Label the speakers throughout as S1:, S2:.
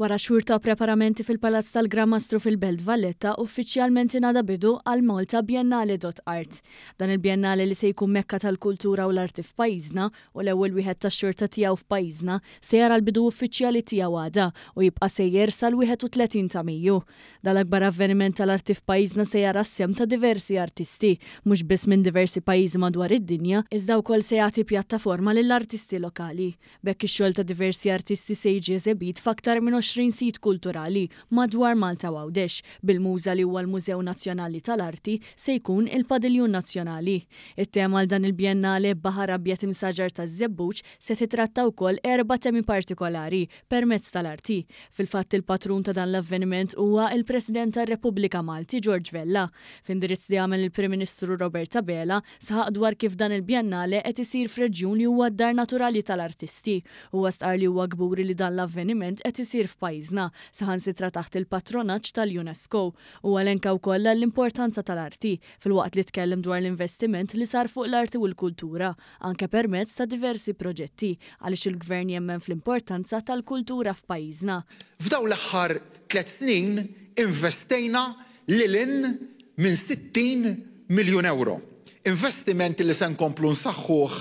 S1: Wara xhur ta' preparamenti fil-Palazz tal-Gramastru fil-Belt Valletta, uffiċjalment inada bidu għal Malta Biennale.art. Dan il-Biennale li se jkun mekka tal-kultura u l-arti f'pajjiżna u l-ewwel wieħed tax ta' tiegħu f'pajjiżna se jara l-bidu uffiċjali tiegħu għada u jibqa' sejjer sal-31 ta' Mejju. Dal-akbar avveniment tal-arti f'pajjiżna se jara sem ta' diversi artisti, mhux biss minn diversi pajjiżi madwar id-dinja, iżda wkoll se jagħti pjattaforma lill-artisti lokali. Bekk ix-xogħol ta' diversi artisti se jiġi eżebit f'aktar minn 20 sit kulturali madwar Malta Għawdex bil-muża li huwa l-Mużew Nazzjonali tal-Arti se jkun il-Padiljun Nazzjonali. It-tema għal dan il-Biennale Bahar Abjet Imsaġar taż Zebbuċ se titratta wkoll erba' temi partikolari permezz tal-arti. Fil-fatt il-patrun ta' dan l-avveniment huwa il-President tar-Repubblika Malti George Vella. F'indirizz li għamel il-Prim Ministru Roberta Bela saħaq dwar kif dan il-Biennale qed isir f'reġjun li huwa d-dar naturali tal-artisti. Huwa stqar li huwa gburi li dan l-avveniment qed isir f'pajjiżna saħansitra taħt il-patronaġġ tal-UNESCO u għalenka wkoll l-importanza tal-arti fil-waqt li tkellem dwar l-investiment li sar fuq l-arti u l-kultura anke permezz ta' diversi proġetti għaliex il-gvern jemmen fl-importanza tal-kultura f'pajjiżna.
S2: F'daw l-aħħar tliet snin investejna lilin minn 60 miljun euro. Investiment li se nkomplu nsaħħuh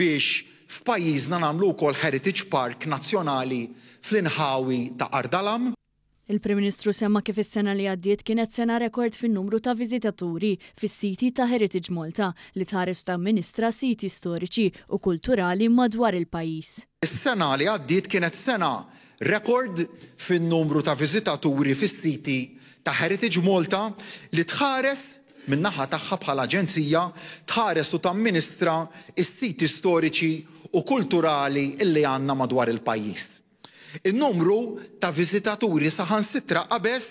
S2: biex F'pajjiżna nagħmlu wkoll Heritage Park Nazzjonali fl-inħawi ta' Ardalam.
S1: Il-Prim Ministru semma kif is-sena li għaddiet kienet sena rekord fin-numru ta' viżitaturi fis-siti ta' Heritage Malta li tħares ta' ministra siti storiċi u kulturali madwar il-pajjiż.
S2: Is-sena li għaddiet kienet sena rekord fin-numru ta' viżitaturi fis-siti ta' Heritage Malta li tħares min-naħa tagħha bħala aġenzija tħares u ta' ministra is-siti storiċi u kulturali illi għanna madwar il-pajis. Il-numru ta' vizitaturi saħansitra qabes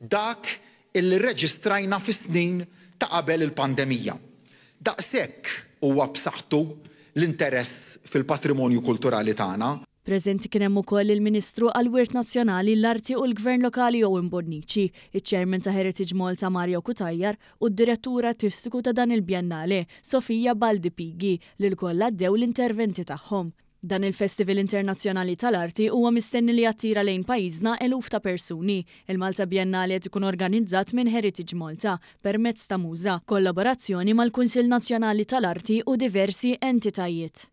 S2: dak illi reġistrajna fis-snin ta' qabel il-pandemija. Daqshekk huwa b'saħħtu l-interess fil-patrimonju kulturali tagħna.
S1: Preżenti kien hemm ukoll il-Ministru għal wirt Nazzjonali l-Arti u l-Gvern Lokali Owen Bonnici, iċ-Chairman ta' Heritage Malta Mario Kutajjar u d-Direttura Artistiku ta' dan il biennale Sofija Baldi Pigi li l-koll għaddew l-interventi tagħhom. Dan il-Festival Internazzjonali tal-Arti huwa mistenni li jattira lejn pajjiżna eluf ta' persuni. Il-Malta Biennale qed ikun organizzat minn Heritage Malta permezz ta' muża, kollaborazzjoni mal-Kunsill Nazzjonali tal-Arti u diversi entitajiet.